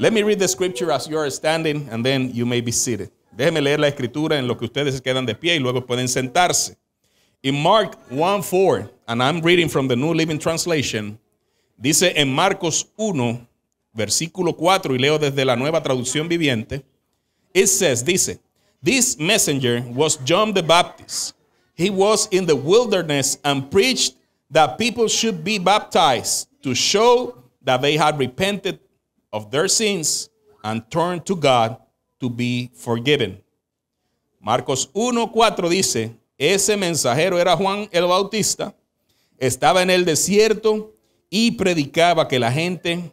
Let me read the scripture as you are standing and then you may be seated. Déjeme leer la escritura en lo que ustedes quedan de pie y luego pueden sentarse. In Mark 1:4, and I'm reading from the New Living Translation, dice en Marcos 1, versículo 4 y leo desde la Nueva Traducción Viviente. It says, dice, this messenger was John the Baptist. He was in the wilderness and preached that people should be baptized to show that they had repented of their sins and turn to God to be forgiven. Marcos 1:4 dice, ese mensajero era Juan el Bautista, estaba en el desierto y predicaba que la gente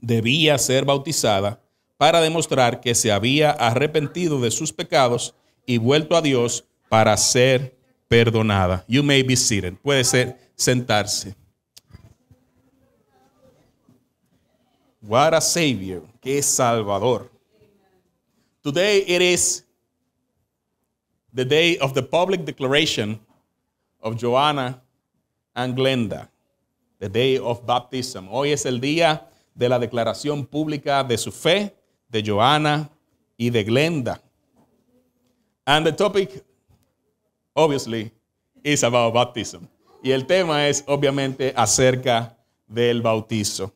debía ser bautizada para demostrar que se había arrepentido de sus pecados y vuelto a Dios para ser perdonada. You may be seated. Puede ser sentarse. What a Savior. Qué Salvador. Today it is the day of the public declaration of Joanna and Glenda. The day of baptism. Hoy es el día de la declaración pública de su fe de Joanna y de Glenda. And the topic, obviously, is about baptism. Y el tema es obviamente acerca del bautizo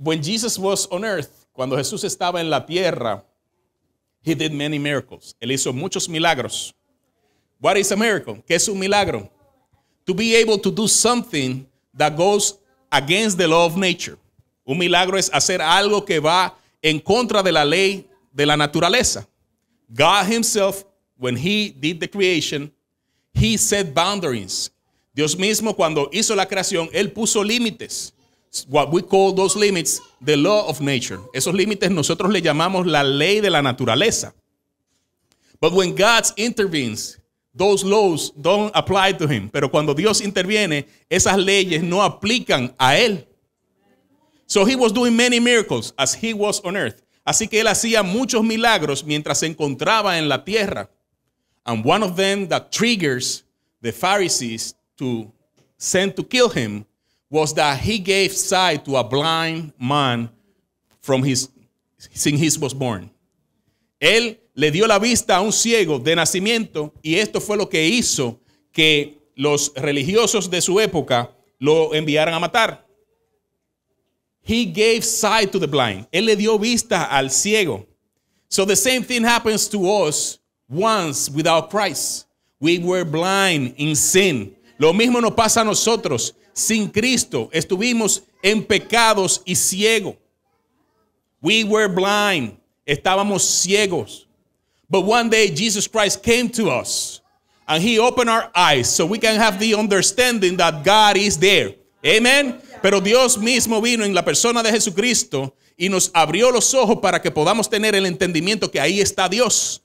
when Jesus was on earth, cuando Jesús estaba en la tierra, he did many miracles. Él hizo muchos milagros. What is a miracle? ¿Qué es un milagro? To be able to do something that goes against the law of nature. Un milagro es hacer algo que va en contra de la ley de la naturaleza. God himself when he did the creation, he set boundaries. Dios mismo cuando hizo la creación, él puso límites what we call those limits the law of nature. Esos límites nosotros le llamamos la ley de la naturaleza. But when God intervenes, those laws don't apply to him. Pero cuando Dios interviene, esas leyes no aplican a él. So he was doing many miracles as he was on earth. Así que él hacía muchos milagros mientras se encontraba en la tierra. And one of them that triggers the Pharisees to send to kill him was that he gave sight to a blind man from his sin his was born. Él le dio la vista a un ciego de nacimiento y esto fue lo que hizo que los religiosos de su época lo enviaran a matar. He gave sight to the blind. Él le dio vista al ciego. So the same thing happens to us once without Christ. We were blind in sin. Lo mismo nos pasa a nosotros sin Cristo. Estuvimos en pecados y ciego. We were blind. Estábamos ciegos. But one day Jesus Christ came to us and he opened our eyes so we can have the understanding that God is there. Amen. Pero Dios mismo vino en la persona de Jesucristo y nos abrió los ojos para que podamos tener el entendimiento que ahí está Dios.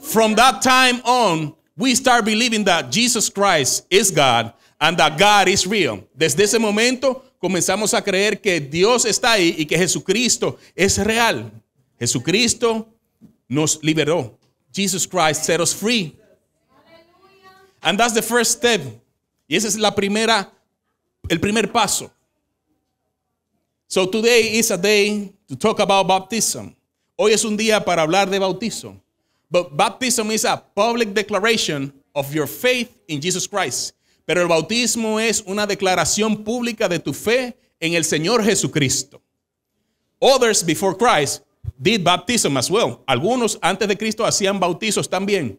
From that time on, we start believing that Jesus Christ is God and that God is real. Desde ese momento comenzamos a creer que Dios está ahí y que Jesucristo es real. Jesucristo nos liberó. Jesus Christ set us free. And that's the first step. Y ese es la primera, el primer paso. So today is a day to talk about baptism. Hoy es un día para hablar de bautismo. But baptism is a public declaration of your faith in Jesus Christ. Pero el bautismo es una declaración pública de tu fe en el Señor Jesucristo. Others before Christ did baptism as well. Algunos antes de Cristo hacían bautizos también.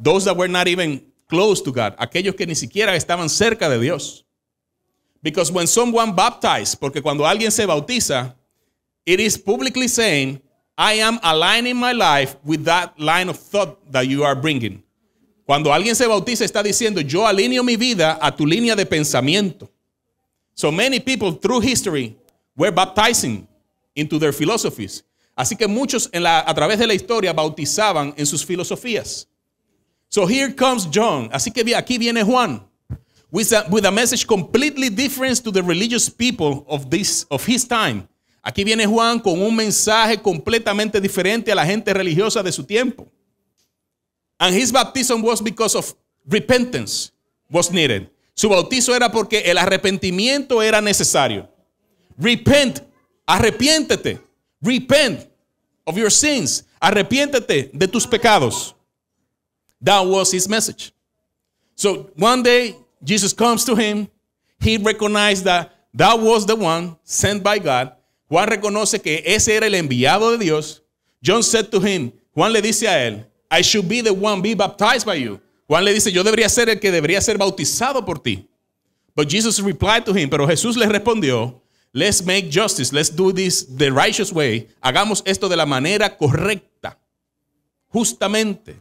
Those that were not even close to God, aquellos que ni siquiera estaban cerca de Dios. Because when someone baptized, porque cuando alguien se bautiza, it is publicly saying, I am aligning my life with that line of thought that you are bringing. Cuando alguien se bautiza está diciendo, yo alineo mi vida a tu línea de pensamiento. So many people through history were baptizing into their philosophies. Así que muchos en la, a través de la historia bautizaban en sus filosofías. So here comes John. Así que aquí viene Juan. With a, with a message completely different to the religious people of, this, of his time. Aquí viene Juan con un mensaje completamente diferente a la gente religiosa de su tiempo. And his baptism was because of repentance was needed. Su bautizo era porque el arrepentimiento era necesario. Repent, arrepiéntete. Repent of your sins. Arrepiéntete de tus pecados. That was his message. So one day Jesus comes to him. He recognized that that was the one sent by God. Juan reconoce que ese era el enviado de Dios. John said to him, Juan le dice a él, I should be the one be baptized by you. Juan le dice, yo debería ser el que debería ser bautizado por ti. But Jesus replied to him, pero Jesús le respondió, let's make justice, let's do this the righteous way. Hagamos esto de la manera correcta, justamente.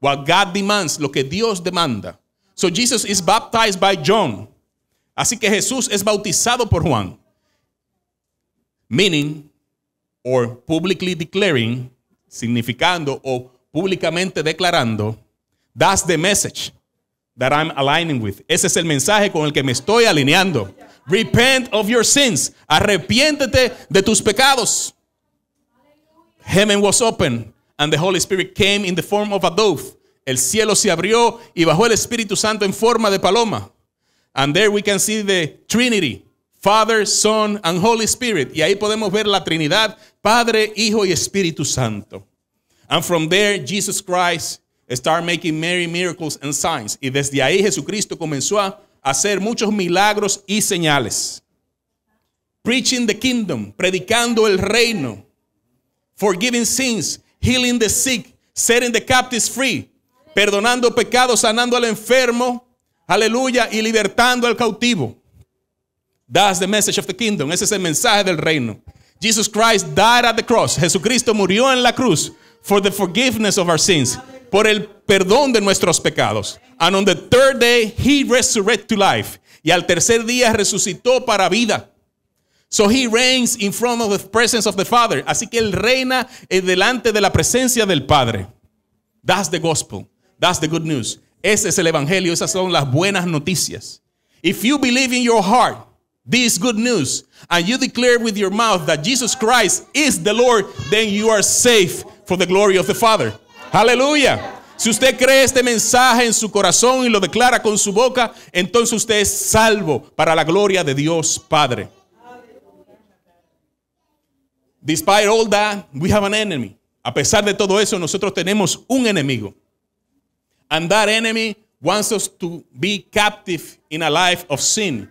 What God demands, lo que Dios demanda. So Jesus is baptized by John. Así que Jesús es bautizado por Juan. Meaning, or publicly declaring, significando o públicamente declarando, that's the message that I'm aligning with. Ese es el mensaje con el que me estoy alineando. Repent of your sins. Arrepiéntete de tus pecados. Heaven was open and the Holy Spirit came in the form of a dove. El cielo se abrió y bajó el Espíritu Santo en forma de paloma. And there we can see the Trinity, Father, Son and Holy Spirit. Y ahí podemos ver la Trinidad, Padre, Hijo y Espíritu Santo. And from there, Jesus Christ started making many miracles and signs. Y desde ahí Jesucristo comenzó a hacer muchos milagros y señales. Preaching the kingdom, predicando el reino, forgiving sins, healing the sick, setting the captives free, perdonando pecados, sanando al enfermo, aleluya, y libertando al cautivo. That's the message of the kingdom. Ese es el mensaje del reino. Jesus Christ died at the cross. Jesucristo murió en la cruz for the forgiveness of our sins, por el perdón de nuestros pecados. And on the third day he resurrected to life. Y al tercer día resucitó para vida. So he reigns in front of the presence of the Father. Así que él reina eh, delante de la presencia del Padre. That's the gospel. That's the good news. Ese es el evangelio. Esas son las buenas noticias. If you believe in your heart this good news and you declare with your mouth that Jesus Christ is the Lord, then you are safe for the glory of the Father. Aleluya. Si usted cree este mensaje en su corazón y lo declara con su boca, entonces usted es salvo para la gloria de Dios Padre. Despite all that, we have an enemy. A pesar de todo eso, nosotros tenemos un enemigo. And that enemy wants us to be captive in a life of sin.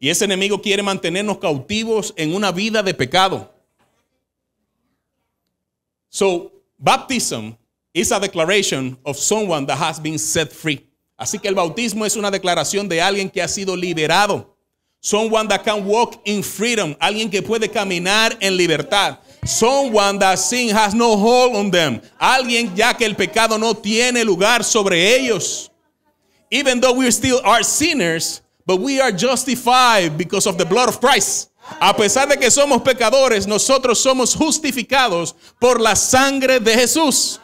Y ese enemigo quiere mantenernos cautivos en una vida de pecado. So, baptism is a declaration of someone that has been set free. Así que el bautismo es una declaración de alguien que ha sido liberado. Someone that can walk in freedom. Alguien que puede caminar en libertad. Someone that sin has no hold on them. Alguien ya que el pecado no tiene lugar sobre ellos. Even though we still are sinners, but we are justified because of the blood of Christ. A pesar de que somos pecadores, nosotros somos justificados por la sangre de Jesús.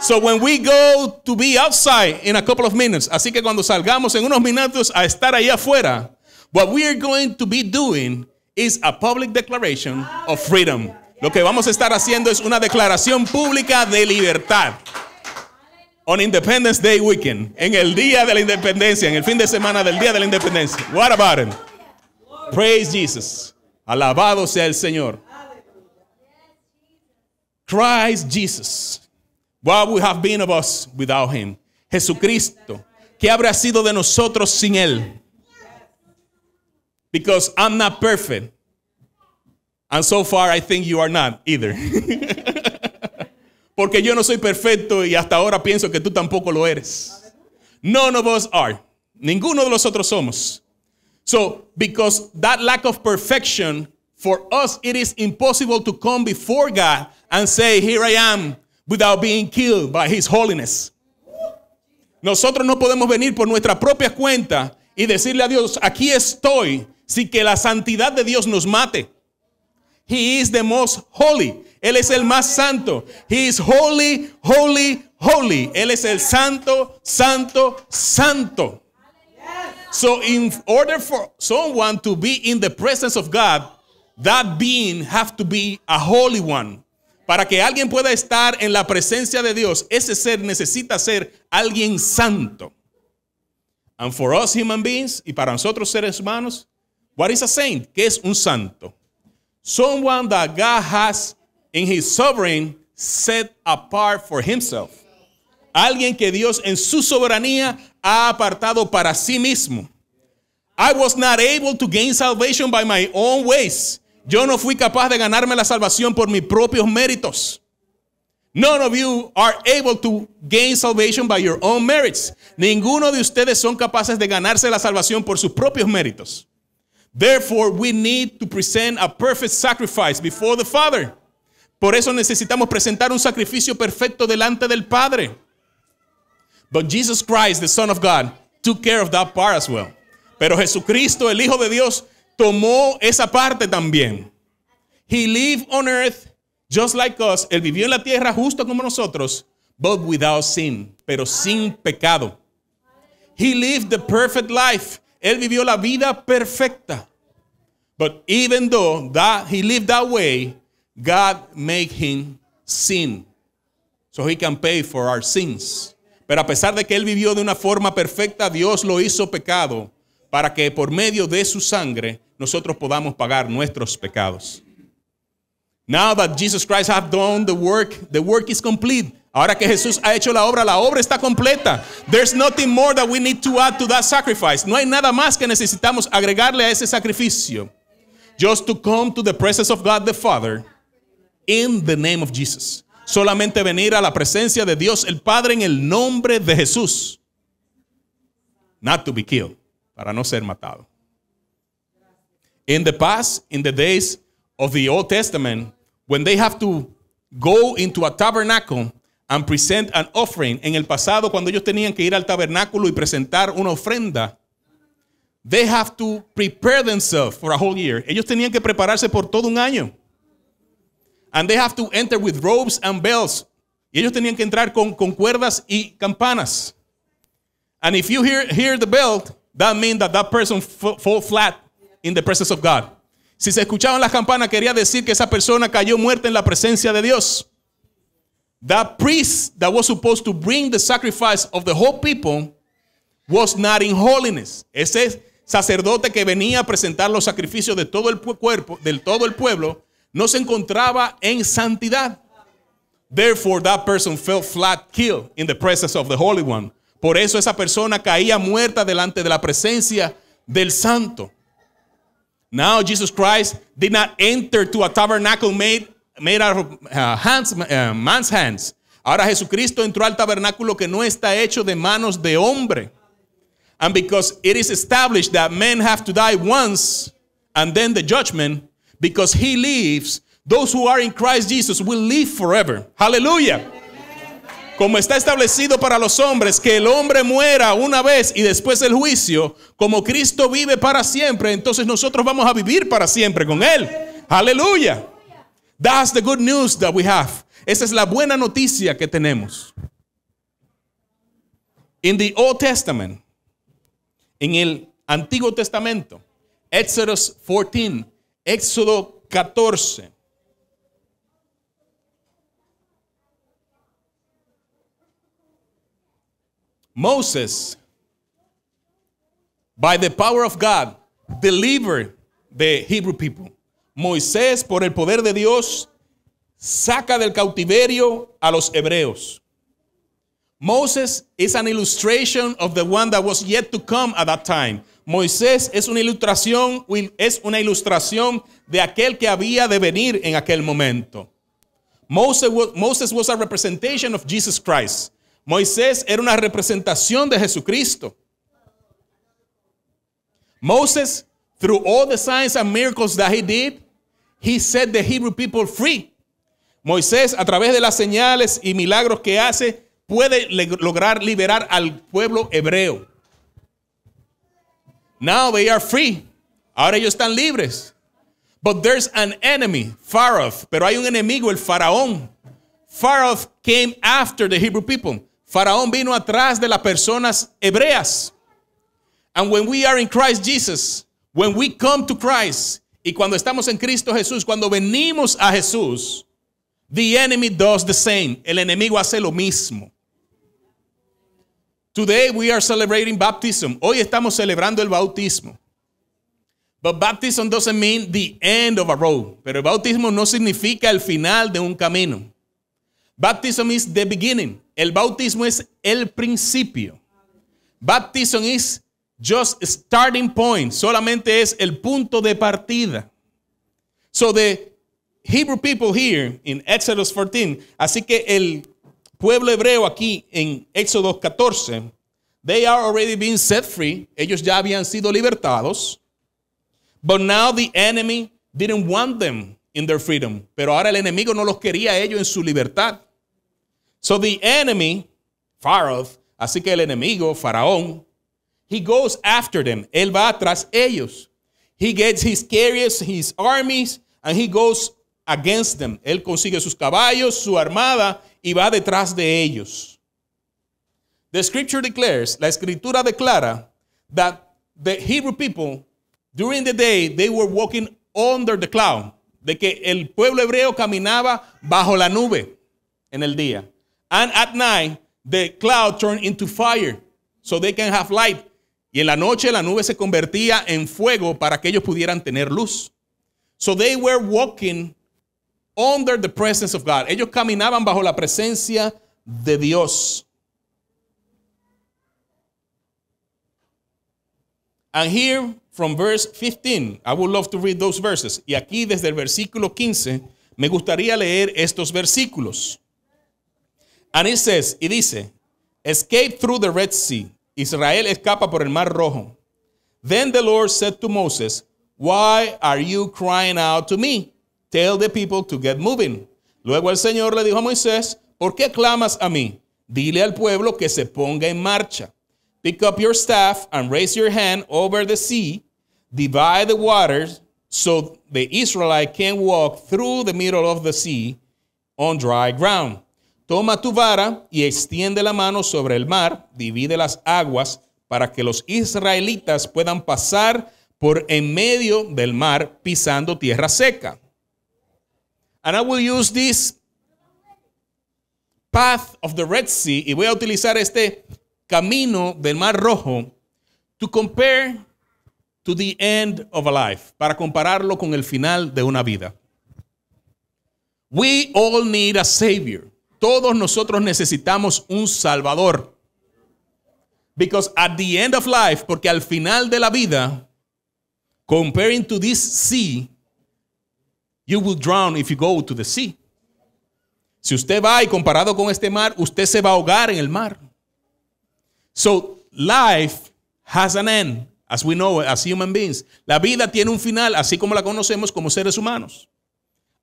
So when we go to be outside in a couple of minutes, así que cuando salgamos en unos minutos a estar ahí afuera, what we are going to be doing is a public declaration of freedom. Lo que vamos a estar haciendo es una declaración pública de libertad. On Independence Day weekend, en el día de la independencia, en el fin de semana del día de la independencia. What about it? Praise Jesus. Alabado sea el Señor. Christ Jesus. What would have been of us without him? Jesucristo. ¿Qué habrá sido de nosotros sin él? Because I'm not perfect. And so far I think you are not either. Porque yo no soy perfecto y hasta ahora pienso que tú tampoco lo eres. None of us are. Ninguno de nosotros somos. So, because that lack of perfection, for us, it is impossible to come before God and say, Here I am, without being killed by His holiness. Nosotros no podemos venir por nuestra propia cuenta y decirle a Dios, aquí estoy, sin que la santidad de Dios nos mate. He is the most holy. Él es el más santo. He is holy, holy, holy. Él es el santo, santo, santo. So, in order for someone to be in the presence of God, that being have to be a holy one. Para que alguien pueda estar en la presencia de Dios, ese ser necesita ser alguien santo. And for us human beings, y para nosotros seres humanos, what is a saint? ¿Qué es un santo? Someone that God has in his sovereign set apart for himself. Alguien que Dios en su soberanía ha apartado para sí mismo. I was not able to gain salvation by my own ways. Yo no fui capaz de ganarme la salvación por mis propios méritos. None of you are able to gain salvation by your own merits. Ninguno de ustedes son capaces de ganarse la salvación por sus propios méritos. Therefore, we need to present a perfect sacrifice before the Father. Por eso necesitamos presentar un sacrificio perfecto delante del Padre. But Jesus Christ, the Son of God, took care of that part as well. Pero Jesucristo, el Hijo de Dios, tomó esa parte también. He lived on earth just like us. Él vivió en la tierra justo como nosotros, but without sin, pero sin pecado. He lived the perfect life. Él vivió la vida perfecta. But even though that he lived that way, God made him sin so he can pay for our sins. Pero a pesar de que él vivió de una forma perfecta, Dios lo hizo pecado para que por medio de su sangre nosotros podamos pagar nuestros pecados. Now that Jesus Christ has done the work, the work is complete. Ahora que Jesús ha hecho la obra, la obra está completa. There's nothing more that we need to add to that sacrifice. No hay nada más que necesitamos agregarle a ese sacrificio. Just to come to the presence of God the Father in the name of Jesus solamente venir a la presencia de Dios el Padre en el nombre de Jesús. Not to be killed, para no ser matado. In the past, in the days of the Old Testament, when they have to go into a tabernacle and present an offering, en el pasado cuando ellos tenían que ir al tabernáculo y presentar una ofrenda, they have to prepare themselves for a whole year. Ellos tenían que prepararse por todo un año. And they have to enter with robes and bells. Y ellos tenían que entrar con, con cuerdas y campanas. And if you hear, hear the bell, that means that that person fall flat in the presence of God. Si se escuchaban las campanas, quería decir que esa persona cayó muerta en la presencia de Dios. That priest that was supposed to bring the sacrifice of the whole people was not in holiness. Ese sacerdote que venía a presentar los sacrificios de todo el cuerpo, del todo el pueblo, no se encontraba en santidad. Therefore, that person fell flat, killed in the presence of the Holy One. Por eso esa persona caía muerta delante de la presencia del Santo. Now Jesus Christ did not enter to a tabernacle made, made out of uh, hands, uh, man's hands. Ahora Jesucristo entró al tabernáculo que no está hecho de manos de hombre. And because it is established that men have to die once and then the judgment, because he lives, those who are in Christ Jesus will live forever. Hallelujah. Como está establecido para los hombres que el hombre muera una vez y después el juicio, como Cristo vive para siempre, entonces nosotros vamos a vivir para siempre con él. Aleluya. That's the good news that we have. Esa es la buena noticia que tenemos. In the Old Testament, en el Antiguo Testamento, Exodus 14 Éxodo 14. Moses, by the power of God, delivered the Hebrew people. Moisés, por el poder de Dios, saca del cautiverio a los hebreos. Moses is an illustration of the one that was yet to come at that time. Moisés es una ilustración, es una ilustración de aquel que había de venir en aquel momento. Moses was, a representation of Jesus Christ. Moisés era una representación de Jesucristo. Moses, through all the signs and miracles that he did, he set the Hebrew people free. Moisés, a través de las señales y milagros que hace, puede lograr liberar al pueblo hebreo. Now they are free. Ahora ellos están libres. But there's an enemy, Pharaoh. Pero hay un enemigo, el faraón. Pharaoh came after the Hebrew people. Faraón vino atrás de las personas hebreas. And when we are in Christ Jesus, when we come to Christ, y cuando estamos en Cristo Jesús, cuando venimos a Jesús, the enemy does the same. El enemigo hace lo mismo. Today we are celebrating baptism. Hoy estamos celebrando el bautismo. But baptism doesn't mean the end of a road. Pero el bautismo no significa el final de un camino. Baptism is the beginning. El bautismo es el principio. Baptism is just starting point. Solamente es el punto de partida. So the Hebrew people here in Exodus 14. Así que el pueblo hebreo aquí en Éxodo 14, they are already being set free. Ellos ya habían sido libertados. But now the enemy didn't want them in their freedom. Pero ahora el enemigo no los quería a ellos en su libertad. So the enemy, Pharaoh, así que el enemigo, Faraón, he goes after them. Él va tras ellos. He gets his carriers, his armies, and he goes against them. Él consigue sus caballos, su armada, y va detrás de ellos. The scripture declares, la escritura declara that the Hebrew people during the day they were walking under the cloud, de que el pueblo hebreo caminaba bajo la nube en el día. And at night the cloud turned into fire so they can have light. Y en la noche la nube se convertía en fuego para que ellos pudieran tener luz. So they were walking under the presence of God. Ellos caminaban bajo la presencia de Dios. And here from verse 15, I would love to read those verses. Y aquí desde el versículo 15 me gustaría leer estos versículos. And it says, y dice, escape through the Red Sea. Israel escapa por el Mar Rojo. Then the Lord said to Moses, Why are you crying out to me? Tell the people to get moving. Luego el Señor le dijo a Moisés, ¿por qué clamas a mí? Dile al pueblo que se ponga en marcha. Pick up your staff and raise your hand over the sea. Divide the waters so the Israelites can walk through the middle of the sea on dry ground. Toma tu vara y extiende la mano sobre el mar, divide las aguas para que los israelitas puedan pasar por en medio del mar pisando tierra seca. And I will use this path of the Red Sea, y voy a utilizar este camino del Mar Rojo, to compare to the end of a life, para compararlo con el final de una vida. We all need a savior. Todos nosotros necesitamos un salvador. Because at the end of life, porque al final de la vida, comparing to this sea, You will drown if you go to the sea. Si usted va y comparado con este mar, usted se va a ahogar en el mar. So, life has an end, as we know as human beings. La vida tiene un final, así como la conocemos como seres humanos.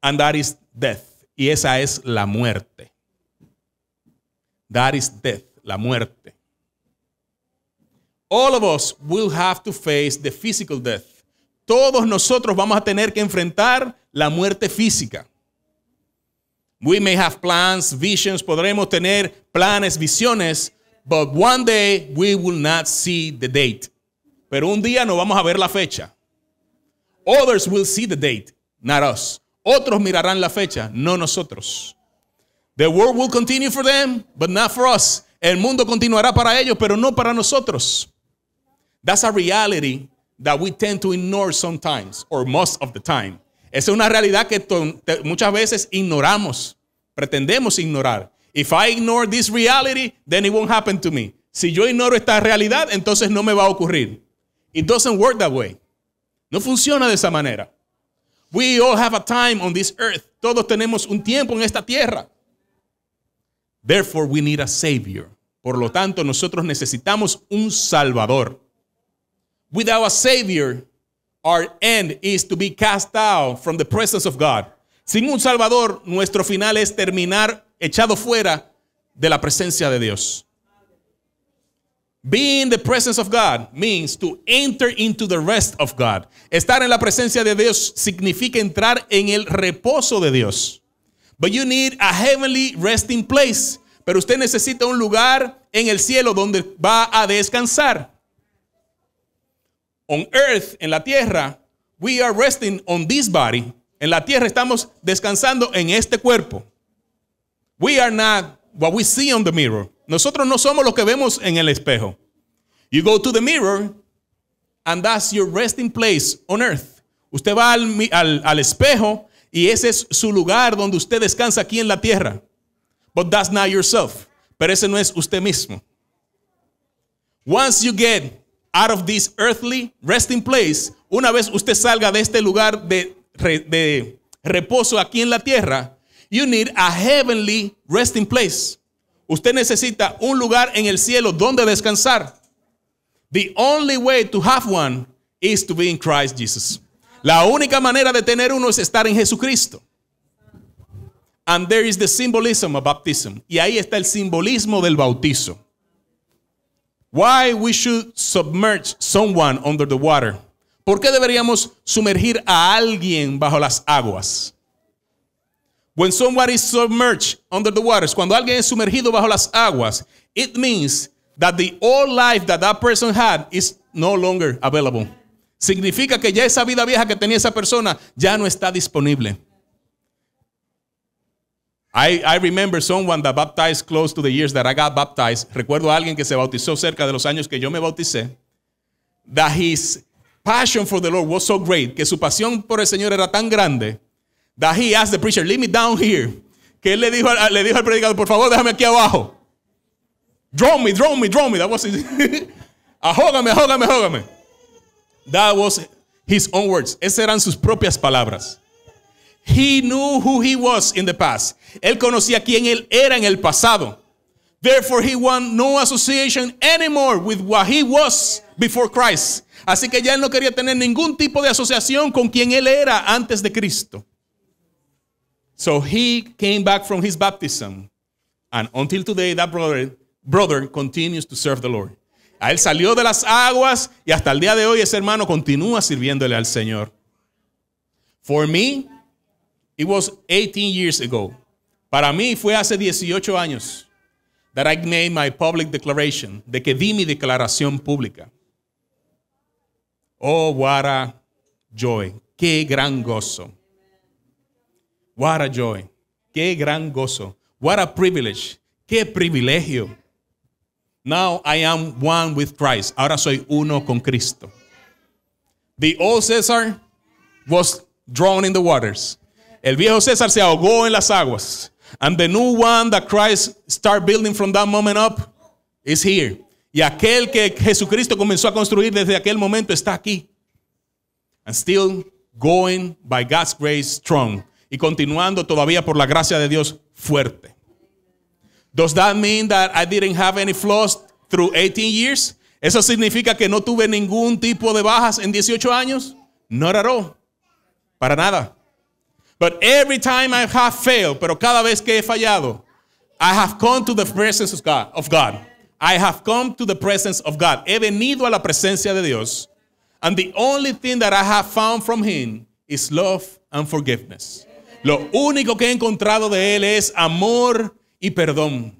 And that is death. Y esa es la muerte. That is death, la muerte. All of us will have to face the physical death. Todos nosotros vamos a tener que enfrentar la muerte física. We may have plans, visions, podremos tener planes, visiones, but one day we will not see the date. Pero un día no vamos a ver la fecha. Others will see the date, not us. Otros mirarán la fecha, no nosotros. The world will continue for them, but not for us. El mundo continuará para ellos, pero no para nosotros. That's a reality that we tend to ignore sometimes or most of the time. Esa es una realidad que muchas veces ignoramos, pretendemos ignorar. If I ignore this reality, then it won't happen to me. Si yo ignoro esta realidad, entonces no me va a ocurrir. It doesn't work that way. No funciona de esa manera. We all have a time on this earth. Todos tenemos un tiempo en esta tierra. Therefore, we need a savior. Por lo tanto, nosotros necesitamos un salvador. Without a savior, our end is to be cast out from the presence of God. Sin un Salvador, nuestro final es terminar echado fuera de la presencia de Dios. Being the presence of God means to enter into the rest of God. Estar en la presencia de Dios significa entrar en el reposo de Dios. But you need a heavenly resting place. Pero usted necesita un lugar en el cielo donde va a descansar on earth, en la tierra, we are resting on this body. En la tierra estamos descansando en este cuerpo. We are not what we see on the mirror. Nosotros no somos lo que vemos en el espejo. You go to the mirror and that's your resting place on earth. Usted va al, al, al espejo y ese es su lugar donde usted descansa aquí en la tierra. But that's not yourself. Pero ese no es usted mismo. Once you get out of this earthly resting place, una vez usted salga de este lugar de, de reposo aquí en la tierra, you need a heavenly resting place. Usted necesita un lugar en el cielo donde descansar. The only way to have one is to be in Christ Jesus. La única manera de tener uno es estar en Jesucristo. And there is the symbolism of baptism. Y ahí está el simbolismo del bautizo. Why we should submerge someone under the water. ¿Por qué deberíamos sumergir a alguien bajo las aguas? When someone is submerged under the waters, cuando alguien es sumergido bajo las aguas, it means that the old life that that person had is no longer available. Significa que ya esa vida vieja que tenía esa persona ya no está disponible. I, remember someone that baptized close to the years that I got baptized. Recuerdo a alguien que se bautizó cerca de los años que yo me bauticé. That his passion for the Lord was so great, que su pasión por el Señor era tan grande, that he asked the preacher, leave me down here. Que él le dijo, le dijo al predicador, por favor, déjame aquí abajo. Draw me, draw me, draw me. That was his. ahógame, ahógame, That was his own words. Esas eran sus propias palabras. He knew who he was in the past. Él conocía quién él era en el pasado. Therefore, he wanted no association anymore with what he was before Christ. Así que ya él no quería tener ningún tipo de asociación con quien él era antes de Cristo. So he came back from his baptism. And until today, that brother, brother continues to serve the Lord. A él salió de las aguas y hasta el día de hoy ese hermano continúa sirviéndole al Señor. For me, It was 18 years ago. Para mí fue hace 18 años that I made my public declaration, de que di mi declaración pública. Oh, what a joy. Qué gran gozo. What a joy. Qué gran gozo. What a privilege. Qué privilegio. Now I am one with Christ. Ahora soy uno con Cristo. The old Caesar was drawn in the waters. El viejo César se ahogó en las aguas. And the new one that Christ started building from that moment up is here. Y aquel que Jesucristo comenzó a construir desde aquel momento está aquí. And still going by God's grace strong. Y continuando todavía por la gracia de Dios fuerte. Does that mean that I didn't have any flaws through 18 years? ¿Eso significa que no tuve ningún tipo de bajas en 18 años? No, at all. Para nada. But every time I have failed, pero cada vez que he fallado, I have come to the presence of God, of God. I have come to the presence of God. He venido a la presencia de Dios. And the only thing that I have found from him is love and forgiveness. Lo único que he encontrado de él es amor y perdón.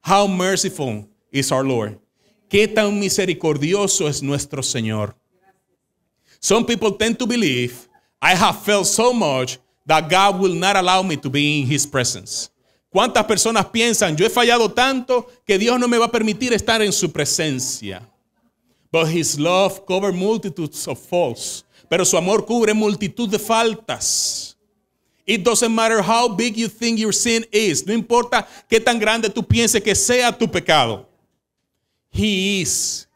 How merciful is our Lord. Qué tan misericordioso es nuestro Señor. Some people tend to believe I have failed so much that God will not allow me to be in his presence. ¿Cuántas personas piensan, yo he fallado tanto que Dios no me va a permitir estar en su presencia? But his love covers multitudes of faults. Pero su amor cubre multitud de faltas. It doesn't matter how big you think your sin is. No importa qué tan grande tú pienses que sea tu pecado. He is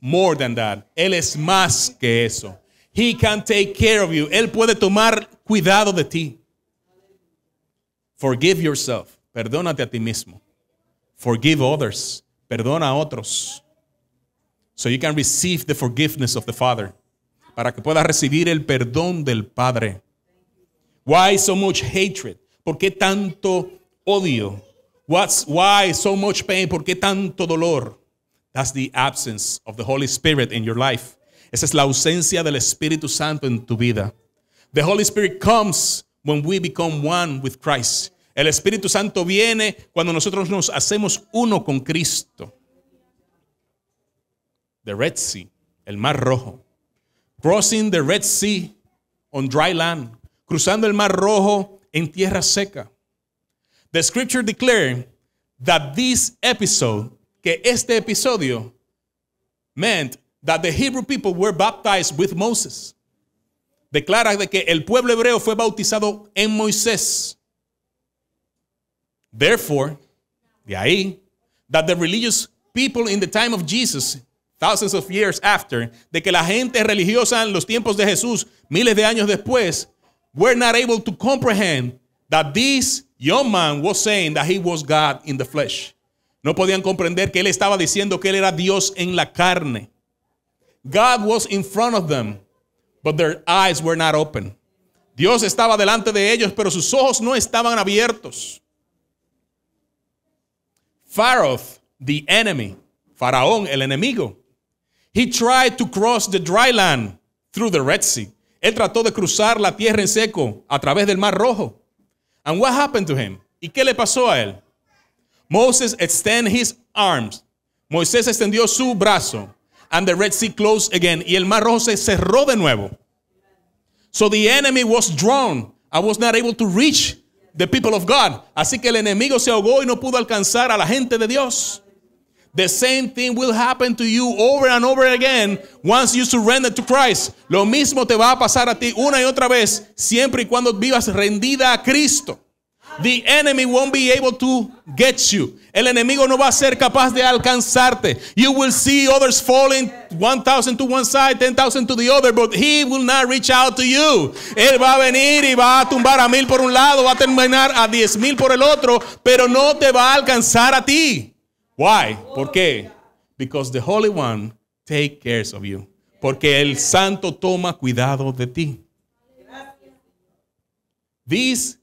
more than that. Él es más que eso. He can take care of you. Él puede tomar cuidado de ti. Forgive yourself. Perdónate a ti mismo. Forgive others. Perdona a otros. So you can receive the forgiveness of the Father. Para que puedas recibir el perdón del Padre. Why so much hatred? ¿Por qué tanto odio? What's, why so much pain? ¿Por qué tanto dolor? That's the absence of the Holy Spirit in your life. Esa es la ausencia del Espíritu Santo en tu vida. The Holy Spirit comes when we become one with Christ. El Espíritu Santo viene cuando nosotros nos hacemos uno con Cristo. The Red Sea, el Mar Rojo. Crossing the Red Sea on dry land. Cruzando el Mar Rojo en tierra seca. The scripture declares that this episode, que este episodio, meant that the Hebrew people were baptized with Moses. declara de que el pueblo hebreo fue bautizado en Moisés. Therefore, de ahí, that the religious people in the time of Jesus, thousands of years after, de que la gente religiosa en los tiempos de Jesús, miles de años después, were not able to comprehend that this young man was saying that he was God in the flesh. No podían comprender que él estaba diciendo que él era Dios en la carne. God was in front of them but their eyes were not open. Dios estaba delante de ellos, pero sus ojos no estaban abiertos. Pharaoh, the enemy, Faraón, el enemigo, he tried to cross the dry land through the Red Sea. Él trató de cruzar la tierra en seco a través del Mar Rojo. And what happened to him? ¿Y qué le pasó a él? Moses extended his arms. Moisés extendió su brazo and the Red Sea closed again. Y el Mar Rojo se cerró de nuevo. So the enemy was drawn. I was not able to reach the people of God. Así que el enemigo se ahogó y no pudo alcanzar a la gente de Dios. The same thing will happen to you over and over again once you surrender to Christ. Lo mismo te va a pasar a ti una y otra vez, siempre y cuando vivas rendida a Cristo. The enemy won't be able to get you. El enemigo no va a ser capaz de alcanzarte. You will see others falling 1,000 to one side, 10,000 to the other, but he will not reach out to you. Él va a venir y va a tumbar a mil por un lado, va a terminar a diez mil por el otro, pero no te va a alcanzar a ti. Why? ¿Por qué? Because the Holy One take care of you. Porque el Santo toma cuidado de ti. This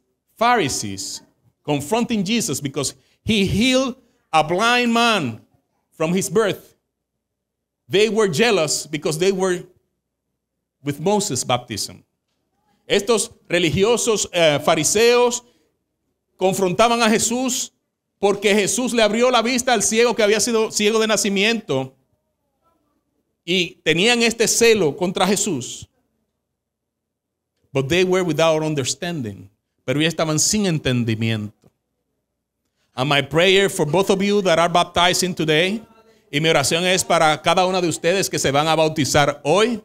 Pharisees confronting Jesus because he healed a blind man from his birth. They were jealous because they were with Moses' baptism. Estos religiosos eh, fariseos confrontaban a Jesús porque Jesús le abrió la vista al ciego que había sido ciego de nacimiento y tenían este celo contra Jesús. But they were without understanding pero ya estaban sin entendimiento. And my prayer for both of you that are baptizing today, y mi oración es para cada uno de ustedes que se van a bautizar hoy,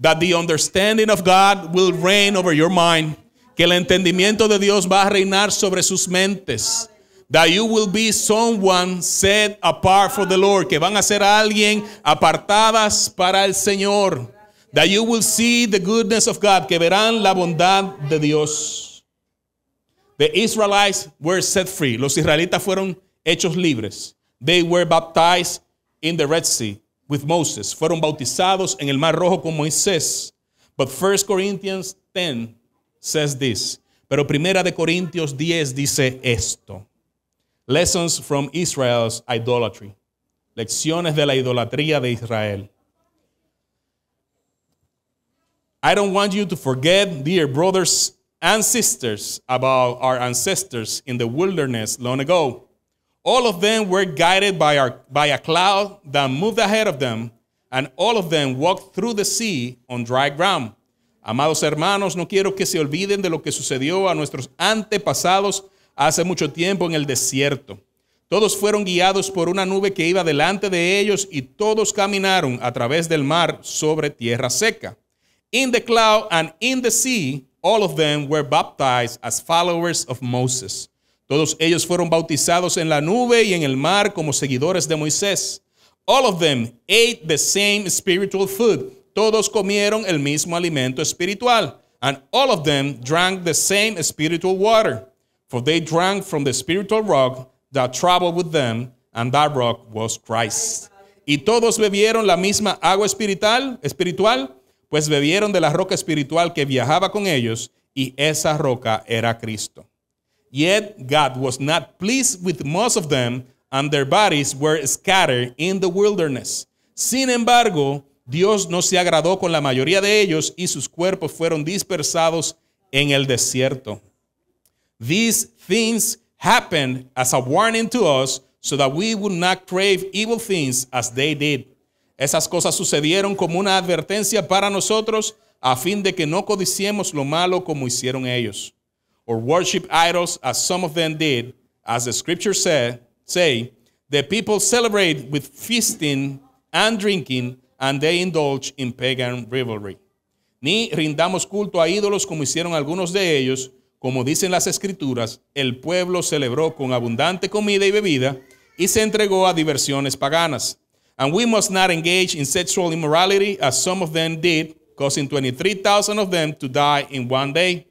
that the understanding of God will reign over your mind, que el entendimiento de Dios va a reinar sobre sus mentes. That you will be someone set apart for the Lord, que van a ser alguien apartadas para el Señor. That you will see the goodness of God, que verán la bondad de Dios. The Israelites were set free. Los israelitas fueron hechos libres. They were baptized in the Red Sea with Moses. Fueron bautizados en el Mar Rojo con Moisés. But 1 Corinthians 10 says this. Pero Primera de Corintios 10 dice esto. Lessons from Israel's idolatry. Lecciones de la idolatría de Israel. I don't want you to forget, dear brothers ancestors about our ancestors in the wilderness long ago. All of them were guided by, our, by a cloud that moved ahead of them, and all of them walked through the sea on dry ground. Amados hermanos, no quiero que se olviden de lo que sucedió a nuestros antepasados hace mucho tiempo en el desierto. Todos fueron guiados por una nube que iba delante de ellos y todos caminaron a través del mar sobre tierra seca. In the cloud and in the sea, all of them were baptized as followers of Moses. Todos ellos fueron bautizados en la nube y en el mar como seguidores de Moisés. All of them ate the same spiritual food. Todos comieron el mismo alimento espiritual. And all of them drank the same spiritual water, for they drank from the spiritual rock that traveled with them, and that rock was Christ. Y todos bebieron la misma agua espiritual, espiritual pues bebieron de la roca espiritual que viajaba con ellos, y esa roca era Cristo. Yet God was not pleased with most of them, and their bodies were scattered in the wilderness. Sin embargo, Dios no se agradó con la mayoría de ellos y sus cuerpos fueron dispersados en el desierto. These things happened as a warning to us so that we would not crave evil things as they did. Esas cosas sucedieron como una advertencia para nosotros a fin de que no codiciemos lo malo como hicieron ellos. Or worship idols as some of them did, as the scriptures say the people celebrate with feasting and drinking, and they indulge in pagan rivalry. Ni rindamos culto a ídolos como hicieron algunos de ellos, como dicen las escrituras, el pueblo celebró con abundante comida y bebida y se entregó a diversiones paganas. And we must not engage in sexual immorality as some of them did, causing 23,000 of them to die in one day.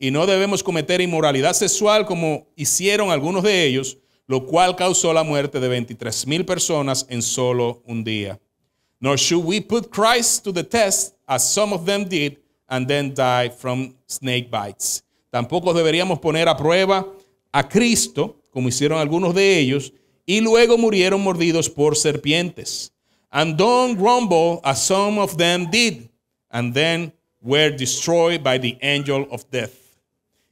Y no debemos cometer inmoralidad sexual como hicieron algunos de ellos, lo cual causó la muerte de 23,000 personas en solo un día. Nor should we put Christ to the test as some of them did and then die from snake bites. Tampoco deberíamos poner a prueba a Cristo como hicieron algunos de ellos y luego murieron mordidos por serpientes. And don't grumble, as some of them did, and then were destroyed by the angel of death.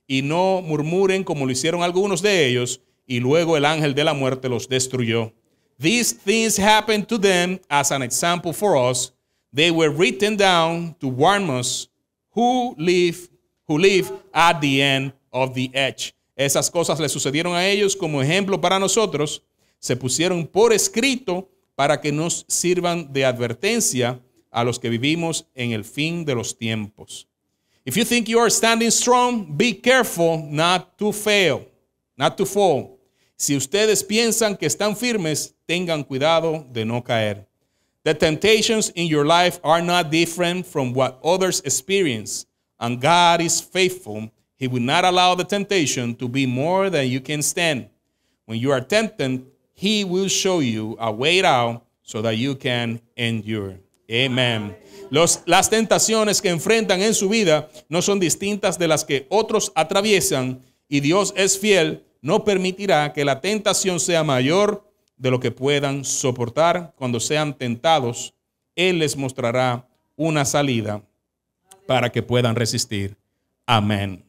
Y no murmuren como lo hicieron algunos de ellos, y luego el ángel de la muerte los destruyó. These things happened to them as an example for us. They were written down to warn us who live, who live at the end of the edge. Esas cosas le sucedieron a ellos como ejemplo para nosotros se pusieron por escrito para que nos sirvan de advertencia a los que vivimos en el fin de los tiempos. If you think you are standing strong, be careful not to fail, not to fall. Si ustedes piensan que están firmes, tengan cuidado de no caer. The temptations in your life are not different from what others experience, and God is faithful. He will not allow the temptation to be more than you can stand. When you are tempted, He will show you a way out so that you can endure. Amen. Los, las tentaciones que enfrentan en su vida no son distintas de las que otros atraviesan y Dios es fiel, no permitirá que la tentación sea mayor de lo que puedan soportar. Cuando sean tentados, Él les mostrará una salida para que puedan resistir. Amén.